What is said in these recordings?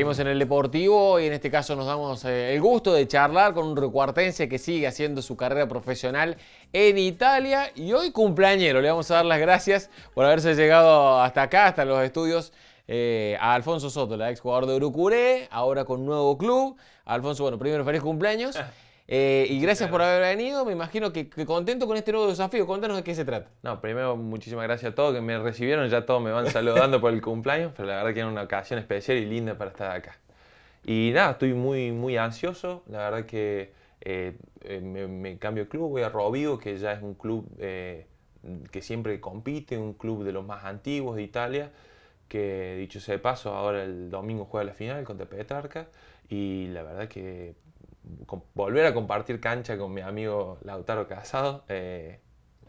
Seguimos en el Deportivo y en este caso nos damos eh, el gusto de charlar con un recuartense que sigue haciendo su carrera profesional en Italia y hoy cumpleañero. Le vamos a dar las gracias por haberse llegado hasta acá, hasta los estudios, eh, a Alfonso Soto, la exjugador de Urucuré, ahora con nuevo club. Alfonso, bueno, primero feliz cumpleaños. Ah. Eh, y gracias por haber venido. Me imagino que, contento con este nuevo desafío. Contanos de qué se trata. No, primero, muchísimas gracias a todos que me recibieron. Ya todos me van saludando por el cumpleaños, pero la verdad que era una ocasión especial y linda para estar acá. Y nada, estoy muy, muy ansioso. La verdad que eh, eh, me, cambio de club, voy a Rovigo, que ya es un club que siempre compite, un club de los más antiguos de Italia que dicho sea de paso, ahora el domingo juega la final contra Petrarca y la verdad que volver a compartir cancha con mi amigo Lautaro Casado eh,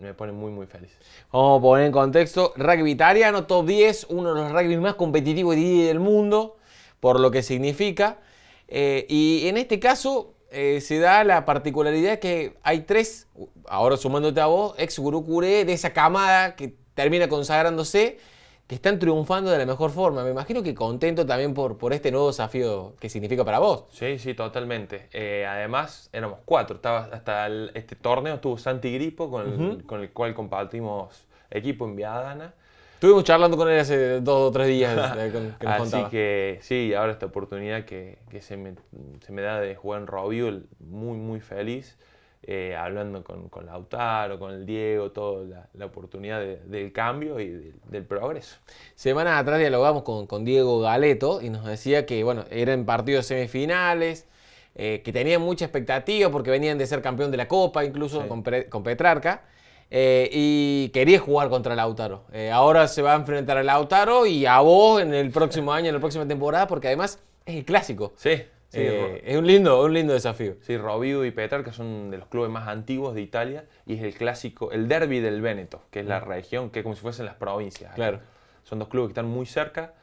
me pone muy, muy feliz. Vamos a poner en contexto, rugby italiano, top 10, uno de los rugby más competitivos del mundo, por lo que significa. Eh, y en este caso eh, se da la particularidad que hay tres, ahora sumándote a vos, ex gurú curé de esa camada que termina consagrándose que están triunfando de la mejor forma. Me imagino que contento también por, por este nuevo desafío que significa para vos. Sí, sí, totalmente. Eh, además, éramos cuatro. Estaba hasta este torneo estuvo Santi Gripo, con, el, cual compartimos equipo en Viadana. Estuvimos charlando con él hace dos o tres días. que Así que sí, ahora esta oportunidad que, que se, me, se, me, da de jugar en Robiul, muy, muy feliz. Eh, hablando con, Lautaro, con el Diego, toda la, oportunidad del cambio y del progreso. Semanas atrás dialogamos con, con, Diego Galeto y nos decía que, bueno, eran partidos semifinales, eh, que tenían mucha expectativa porque venían de ser campeón de la Copa, incluso con, Petrarca. Eh, y quería jugar contra Lautaro. ahora se va a enfrentar a Lautaro y a vos en el próximo año, en la próxima temporada, porque además es el clásico. Sí. Eh, es un lindo, un lindo desafío. Sí, Rovigo y Petrarca son de los clubes más antiguos de Italia y es el clásico, el derby del Véneto, que es la región, que como si fuesen las provincias. Claro. Son dos clubes que están muy cerca,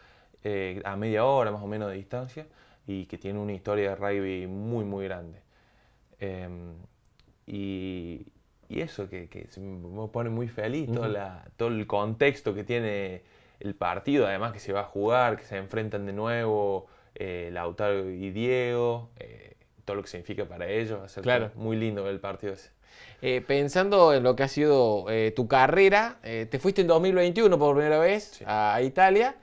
eh, a media hora más o menos de distancia, y que tienen una historia de rugby muy, muy grande. Em, y, eso, que, me pone muy feliz todo el contexto que tiene el partido, además que se va a jugar, que se enfrentan de nuevo eh, Lautaro y Diego, eh, todo lo que significa para ellos. muy lindo el partido ese. Eh, pensando en lo que ha sido tu carrera, te fuiste en 2021 por primera vez a, Italia,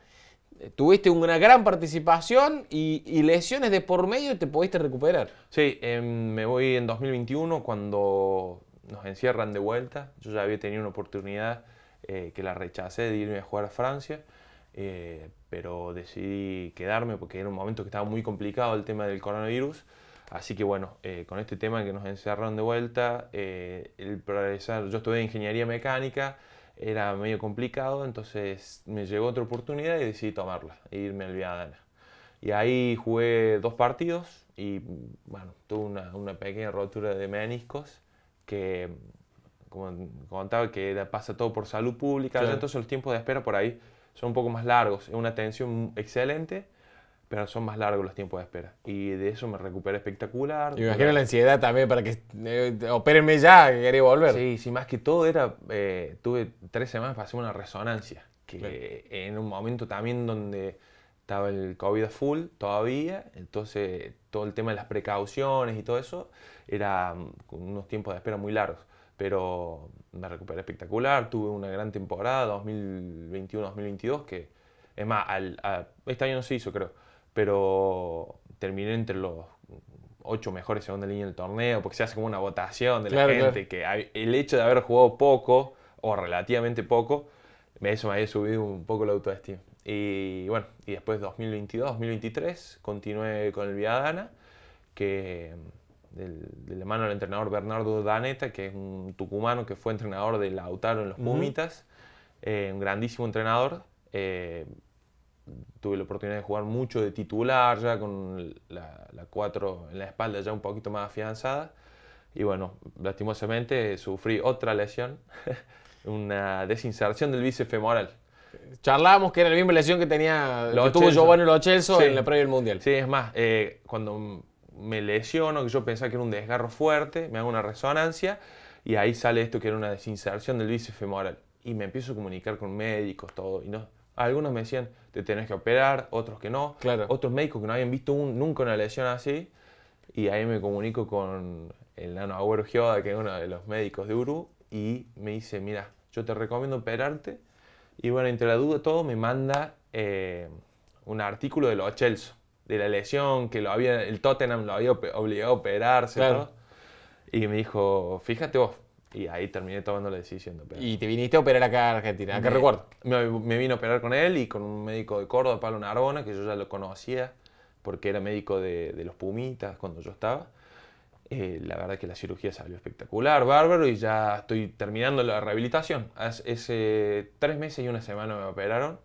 tuviste una gran participación y, lesiones de por medio te pudiste recuperar. Sí, em, me voy en 2021 cuando nos encierran de vuelta. Yo ya había tenido una oportunidad que la rechacé de irme a jugar a Francia. Eh, pero decidí quedarme porque era un momento que estaba muy complicado el tema del coronavirus. Así que bueno, eh, con este tema que nos encerraron de vuelta, eh, el progresar, yo estudié ingeniería mecánica, era medio complicado, entonces me llegó otra oportunidad y decidí tomarla e irme al Viadana. Y ahí jugué dos partidos y bueno, tuve una, pequeña rotura de meniscos que, como contaba, que pasa todo por salud pública, entonces el tiempo de espera por ahí son un poco más largos. Es una atención excelente, pero son más largos los tiempos de espera. Y de eso me recuperé espectacular. me imagino la ansiedad también para que eh, opérenme ya, que quería volver. Sí, sí, más que todo era, eh, tuve tres semanas para hacer una resonancia, que en un momento también donde estaba el COVID full todavía, entonces todo el tema de las precauciones y todo eso era mm, unos tiempos de espera muy largos pero me recuperé espectacular, tuve una gran temporada 2021-2022 que, es más, al, este año no se hizo creo, pero terminé entre los ocho mejores segunda línea del torneo, porque se hace como una votación de la gente, que el hecho de haber jugado poco o relativamente poco, eso me había subido un poco la autoestima. Y bueno, y después 2022-2023 continué con el Viadana, que del, la hermano del entrenador Bernardo Daneta, que es un tucumano que fue entrenador de Lautaro en los Pumitas, eh, un grandísimo entrenador. Eh, tuve la oportunidad de jugar mucho de titular, ya con la, la, cuatro en la espalda ya un poquito más afianzada. Y bueno, lastimosamente sufrí otra lesión, una desinserción del bíceps femoral. Charlábamos que era la misma lesión que tenía, lo que tuvo Giovanni en la previa del Mundial. Sí, es más, eh, cuando me lesiono, que yo pensaba que era un desgarro fuerte, me hago una resonancia y ahí sale esto que era una desinserción del bíceps femoral. Y me empiezo a comunicar con médicos, todo. Y no, algunos me decían, te tenés que operar, otros que no. Otros médicos que no habían visto nunca una lesión así. Y ahí me comunico con el nano Agüero Gioda, que es uno de los médicos de Uru, y me dice, mira, yo te recomiendo operarte. Y bueno, entre la duda todo, me manda eh, un artículo de los Chelsea de la lesión, que lo había, el Tottenham lo había obligado a operarse. Y me dijo, fíjate vos. Y ahí terminé tomando la decisión de operar. ¿Y te viniste a operar acá a Argentina? ¿A recuerdo? Me, vino a operar con él y con un médico de Córdoba, Pablo Narbona, que yo ya lo conocía porque era médico de, los Pumitas cuando yo estaba. Eh, la verdad es que la cirugía salió espectacular, bárbaro, y ya estoy terminando la rehabilitación. Hace, hace tres meses y una semana me operaron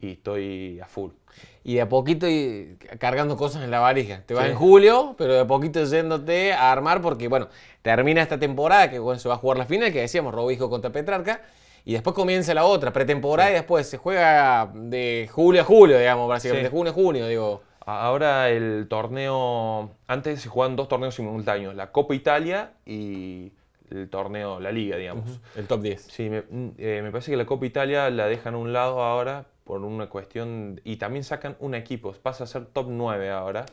y estoy a full. Y de a poquito y cargando cosas en la valija. Te vas en julio, pero de a poquito yéndote a armar porque, bueno, termina esta temporada que se va a jugar la final, que decíamos, Robijo contra Petrarca, y después comienza la otra, pretemporada, y después se juega de julio a julio, digamos, básicamente, de junio a junio, digo. Ahora el torneo, antes se jugaban dos torneos simultáneos, la Copa Italia y el torneo, la liga, digamos. El top 10. Sí, me, mm, eh, me parece que la Copa Italia la dejan a un lado ahora por una cuestión, y también sacan un equipo, pasa a ser top 9 ahora,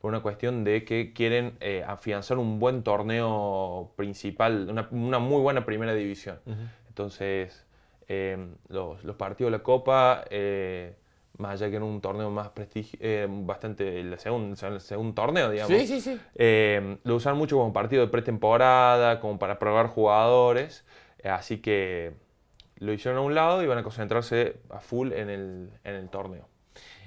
por una cuestión de que quieren eh, afianzar un buen torneo principal, una, muy buena primera división. Entonces, eh, los, partidos de la Copa, eh, más allá que en un torneo más prestigioso, bastante, el segundo, torneo, digamos, sí, sí, sí. lo usan mucho como partido de pretemporada, como para probar jugadores, así que lo hicieron a un lado y van a concentrarse a full en el, torneo.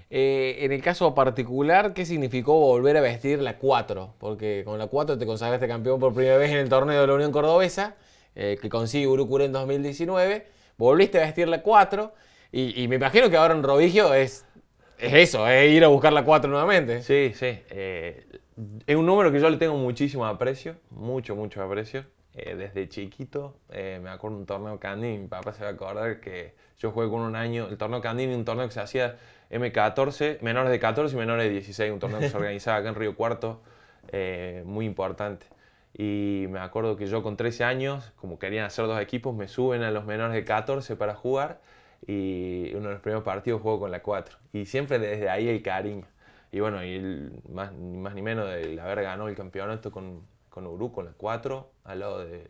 Eh, en el caso particular, ¿qué significó volver a vestir la 4? Porque con la 4 te consagraste campeón por primera vez en el torneo de la Unión Cordobesa, eh, que consigue Urucura en 2019. Volviste a vestir la 4 y, me imagino que ahora en Rodigio es, eso, es ir a buscar la 4 nuevamente. Sí, sí. Eh, es un número que yo le tengo muchísimo aprecio, mucho, mucho aprecio. Eh, desde chiquito. Eh, me acuerdo un torneo Candy, mi papá se va a acordar que yo jugué con un año, el torneo Candy, un torneo que se hacía M14, menores de 14 y menores de 16, un torneo que se organizaba acá en Río Cuarto, eh, muy importante. Y me acuerdo que yo con 13 años, como querían hacer dos equipos, me suben a los menores de 14 para jugar y uno de los primeros partidos juego con la 4. Y siempre desde ahí el cariño. Y bueno, y más, ni más ni menos el haber ganado el campeonato con, con Uru con la 4, al lado de,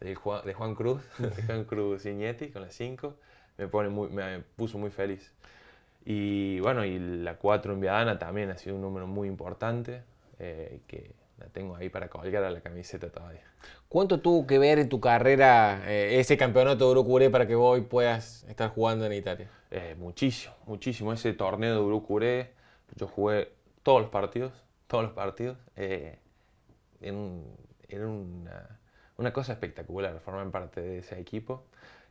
de, Juan, Cruz, de Juan Cruz Iñeti con la 5. Me, pone muy, me puso muy feliz. Y bueno, y la 4 en Viadana también ha sido un número muy importante, eh, que la tengo ahí para colgar a la camiseta todavía. ¿Cuánto tuvo que ver en tu carrera eh, ese campeonato de Urucuré para que hoy puedas estar jugando en Italia? Eh, muchísimo, muchísimo. Ese torneo de Urucuré, yo jugué todos los partidos, todos los partidos era, una, cosa espectacular, formar parte de ese equipo,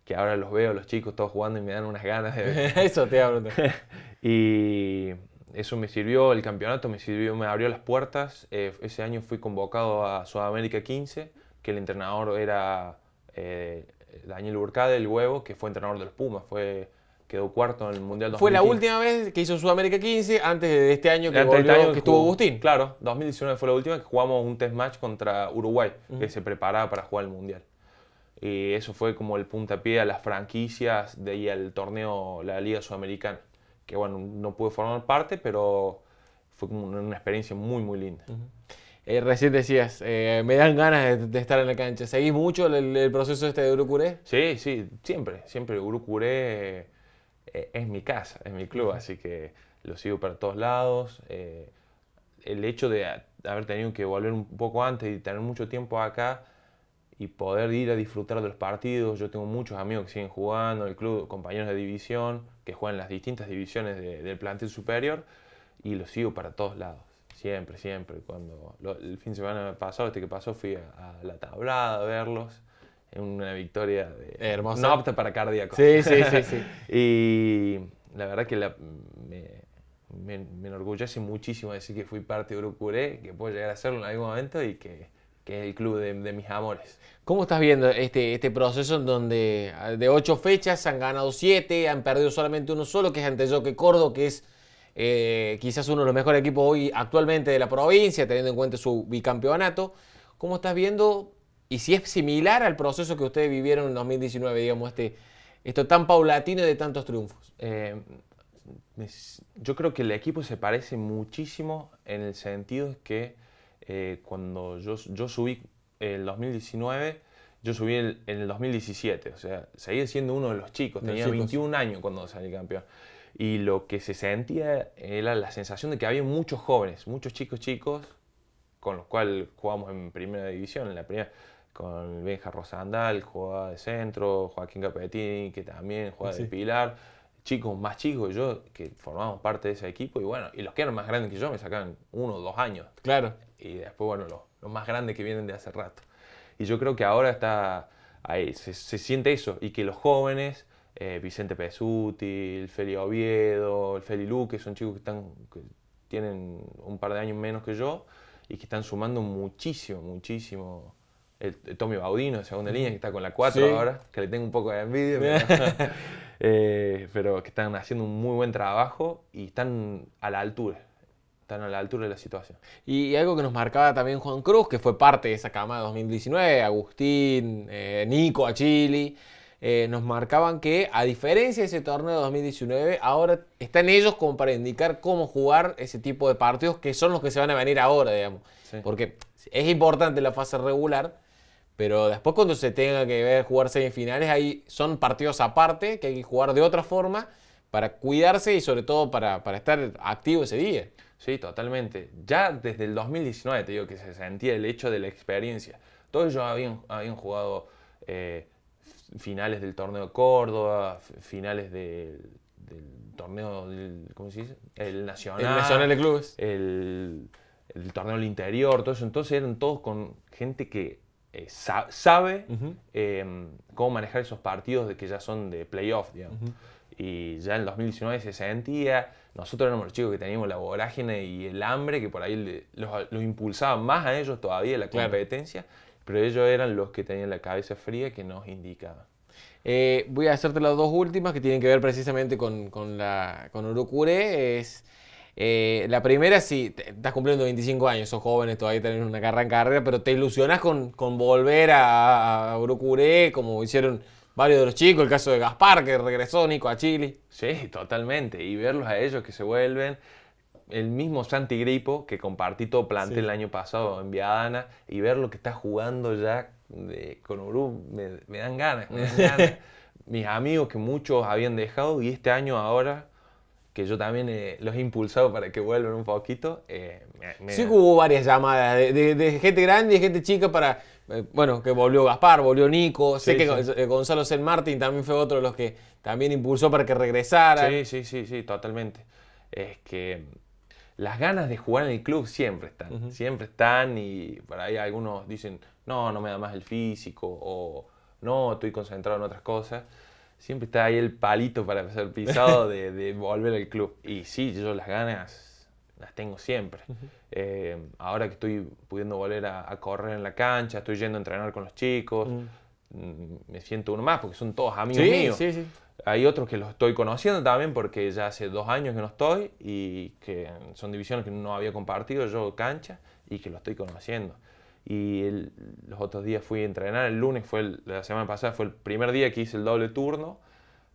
que ahora los veo, los chicos todos jugando y me dan unas ganas de eso te hablo. y eso me sirvió, el campeonato me sirvió, me abrió las puertas. Eh, ese año fui convocado a Sudamérica 15, que el entrenador era eh, Daniel Burcade, el huevo, que fue entrenador de los Pumas, fue quedó cuarto en el Mundial 2015. Fue la última vez que hizo Sudamérica 15 antes de este año que, este que estuvo Agustín. Claro, 2019 fue la última que jugamos un test match contra Uruguay, que se preparaba para jugar el Mundial. Y eso fue como el puntapié a las franquicias de ahí al torneo, la Liga Sudamericana. Que bueno, no pude formar parte, pero fue como una experiencia muy, muy linda. Eh, recién decías, eh, me dan ganas de, estar en la cancha. ¿Seguís mucho el, el proceso este de Urucuré? Sí, sí, siempre, siempre. Urucuré eh, es mi casa, es mi club, así que lo sigo para todos lados. Eh, el hecho de haber tenido que volver un poco antes y tener mucho tiempo acá y poder ir a disfrutar de los partidos, yo tengo muchos amigos que siguen jugando, el club, compañeros de división, que juegan las distintas divisiones del plantel superior y lo sigo para todos lados. Siempre, siempre. Cuando el fin de semana pasado, este que pasó, fui a la tablada a verlos una victoria hermosa. No apta para cardíaco. Sí, sí, sí, sí. y la verdad que me, me, enorgullece muchísimo decir que fui parte de Urucuré, que puedo llegar a hacerlo en algún momento y que, es el club de, mis amores. ¿Cómo estás viendo este, este proceso en donde ah, de ocho fechas han ganado siete, han perdido solamente uno solo, que es ante que Córdoba, que es eh, quizás uno de los mejores equipos hoy actualmente de la provincia, teniendo en cuenta su bicampeonato? ¿Cómo estás viendo y si es similar al proceso que ustedes vivieron en 2019, digamos, este, esto tan paulatino de tantos triunfos. Eh, yo creo que el equipo se parece muchísimo en el sentido que eh, cuando yo, yo subí el 2019, yo subí en el 2017, o sea, seguía siendo uno de los chicos, tenía 21 años cuando salí campeón. Y lo que se sentía era la sensación de que había muchos jóvenes, muchos chicos chicos, con los cuales jugamos en primera división, en la primera con Benja Rosandal, jugaba de centro, Joaquín Capetini, que también jugaba de pilar, chicos más chicos que yo, que formamos parte de ese equipo, y bueno, y los que eran más grandes que yo me sacaban uno o dos años. Claro. Y después, bueno, los, más grandes que vienen de hace rato. Y yo creo que ahora está ahí, se, siente eso, y que los jóvenes, eh, Vicente Pesuti, Feli Oviedo, Feli Luque, son chicos que, están, que tienen un par de años menos que yo, y que están sumando muchísimo, muchísimo Tommy Baudino de segunda línea, que está con la 4 ahora, que le tengo un poco de envidia, eh, pero, que están haciendo un muy buen trabajo y están a la altura, están a la altura de la situación. Y, algo que nos marcaba también Juan Cruz, que fue parte de esa cama de 2019, Agustín, eh, Nico, Achili, eh, nos marcaban que a diferencia de ese torneo de 2019, ahora están ellos como para indicar cómo jugar ese tipo de partidos, que son los que se van a venir ahora, digamos. Porque es importante la fase regular, pero después cuando se tenga que ver jugar semifinales, ahí son partidos aparte que hay que jugar de otra forma para cuidarse y sobre todo para, estar activo ese día. Sí, totalmente. Ya desde el 2019 te digo que se sentía el hecho de la experiencia. Todos ellos habían, jugado eh, finales del torneo de Córdoba, finales del, torneo, del, ¿cómo se dice? El Nacional. El Nacional de Clubes. El, el torneo del interior, todo eso. Entonces eran todos con gente que eh, sabe em, cómo manejar esos partidos de que ya son de playoff, Y ya en 2019 se sentía, nosotros éramos los chicos que teníamos la vorágine y el hambre, que por ahí los, impulsaban más a ellos todavía la competencia, pero ellos eran los que tenían la cabeza fría que nos indicaba eh, voy a hacerte las dos últimas que tienen que ver precisamente con, con, la, con Urucure Es, eh, la primera, si estás cumpliendo 25 años, sos jóvenes, todavía tenés una carrera carrera, pero te ilusionás con, volver a, a Urucuré, como hicieron varios de los chicos, el caso de Gaspar, que regresó Nico a Chile. Sí, totalmente. Y verlos a ellos que se vuelven. El mismo Santi Gripo, que compartí todo plantel el año pasado en Viadana, y ver lo que está jugando ya con Uru, me, dan ganas. Me dan ganas. Mis amigos que muchos habían dejado, y este año ahora que yo también eh, los he impulsado para que vuelvan un poquito. Eh, sí, que hubo varias llamadas de, gente grande y gente chica para. Eh, bueno, que volvió Gaspar, volvió Nico. sé que Gonzalo San Martín también fue otro de los que también impulsó para que regresara. Sí, sí, sí, sí, totalmente. Es que las ganas de jugar en el club siempre están. Siempre están y por ahí algunos dicen, no, no me da más el físico o no, estoy concentrado en otras cosas siempre está ahí el palito para ser pisado de, volver al club. Y sí, yo las ganas las tengo siempre. Eh, ahora que estoy pudiendo volver a, correr en la cancha, estoy yendo a entrenar con los chicos, mm. Mm, me siento uno más porque son todos amigos míos. Hay otros que los estoy conociendo también porque ya hace dos años que no estoy y que son divisiones que no había compartido yo cancha y que lo estoy conociendo y los otros días fui a entrenar. El lunes fue la semana pasada, fue el primer día que hice el doble turno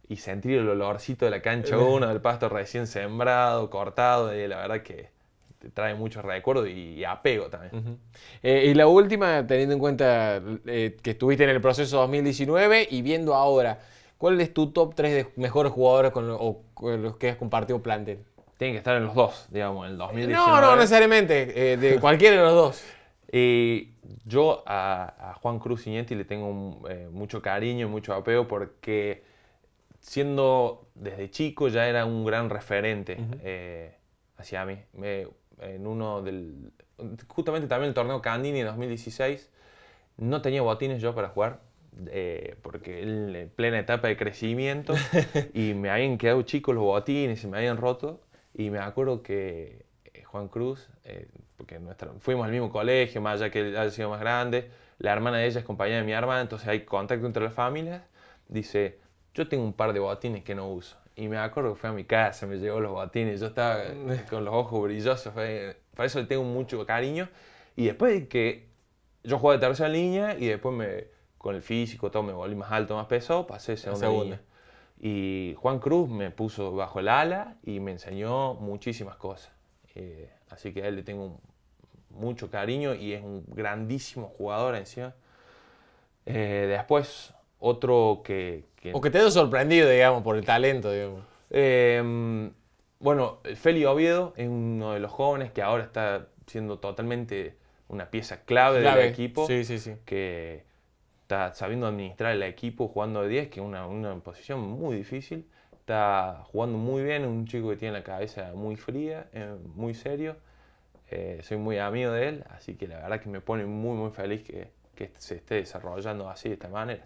y sentí el olorcito de la cancha 1, eh. del pasto recién sembrado, cortado, eh, la verdad que te trae muchos recuerdos y, apego también. Eh, y la última, teniendo en cuenta que estuviste en el proceso 2019 y viendo ahora, ¿cuál es tu top 3 de mejores jugadores con, los que has compartido plantel? Tienen que estar en los dos, digamos, en el 2019. No, no, necesariamente, de cualquiera de los dos. Y yo a, Juan Cruz Iñetti le tengo eh, mucho cariño y mucho apego porque siendo desde chico ya era un gran referente eh, hacia mí. en uno del. Justamente también el torneo Candini en 2016, no tenía botines yo para jugar. Eh, porque él en plena etapa de crecimiento y me habían quedado chicos los botines, y me habían roto y me acuerdo que Juan Cruz porque nuestra, fuimos al mismo colegio, más allá que haya sido más grande, la hermana de ella es compañera de mi hermana, entonces hay contacto entre las familias, dice, yo tengo un par de botines que no uso. Y me acuerdo que fue a mi casa, me llevó los botines, yo estaba con los ojos brillosos, fue, para eso le tengo mucho cariño. Y después de que yo jugué de tercera línea y después me, con el físico todo me volví más alto, más pesado, pasé segunda, segunda. Y Juan Cruz me puso bajo el ala y me enseñó muchísimas cosas. Eh, así que a él le tengo un mucho cariño y es un grandísimo jugador encima. Eh, después, otro que, O que te ha sorprendido, digamos, por el talento, digamos. Eh, bueno, Feli Oviedo es uno de los jóvenes que ahora está siendo totalmente una pieza clave, del equipo. Sí, sí, sí. Que está sabiendo administrar el equipo, jugando de 10, que es una, posición muy difícil. Está jugando muy bien, es un chico que tiene la cabeza muy fría, eh, muy serio. Eh, soy muy amigo de él, así que la verdad que me pone muy, muy feliz que, se esté desarrollando así de esta manera.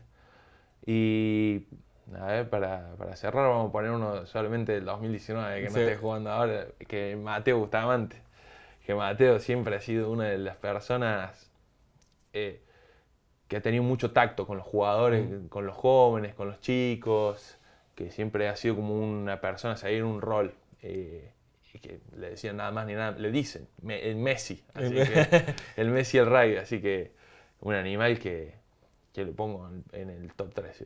Y a ver, para, cerrar, vamos a poner uno solamente del 2019 que no esté jugando ahora, que Mateo antes Que Mateo siempre ha sido una de las personas eh, que ha tenido mucho tacto con los jugadores, mm. con los jóvenes, con los chicos, que siempre ha sido como una persona seguir un rol. Eh, que le decían nada más ni nada, le dicen, el Messi, el Messi el Ray, así que un animal que, que lo pongo en, el top 3.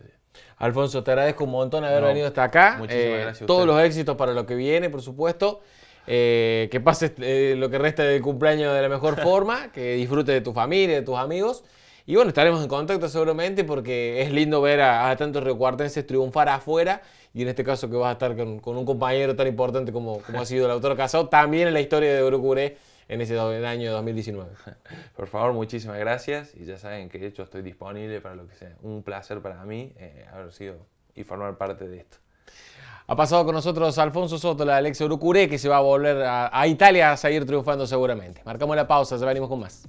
Alfonso, te agradezco un montón haber venido hasta acá. Muchísimas eh, gracias. Todos los éxitos para lo que viene, por supuesto. Eh, que pases eh, lo que resta del cumpleaños de la mejor forma, que disfrutes de tu familia, de tus amigos. Y bueno, estaremos en contacto seguramente porque es lindo ver a, tantos recuartenses triunfar afuera y en este caso que vas a estar con, un compañero tan importante como, ha sido el autor Casado, también en la historia de Urucuré en ese año 2019. Por favor, muchísimas gracias y ya saben que de hecho estoy disponible para lo que sea. Un placer para mí eh, haber sido y formar parte de esto. Ha pasado con nosotros Alfonso Soto, la Alexia Urucuré, que se va a volver a, Italia a seguir triunfando seguramente. Marcamos la pausa, ya venimos con más.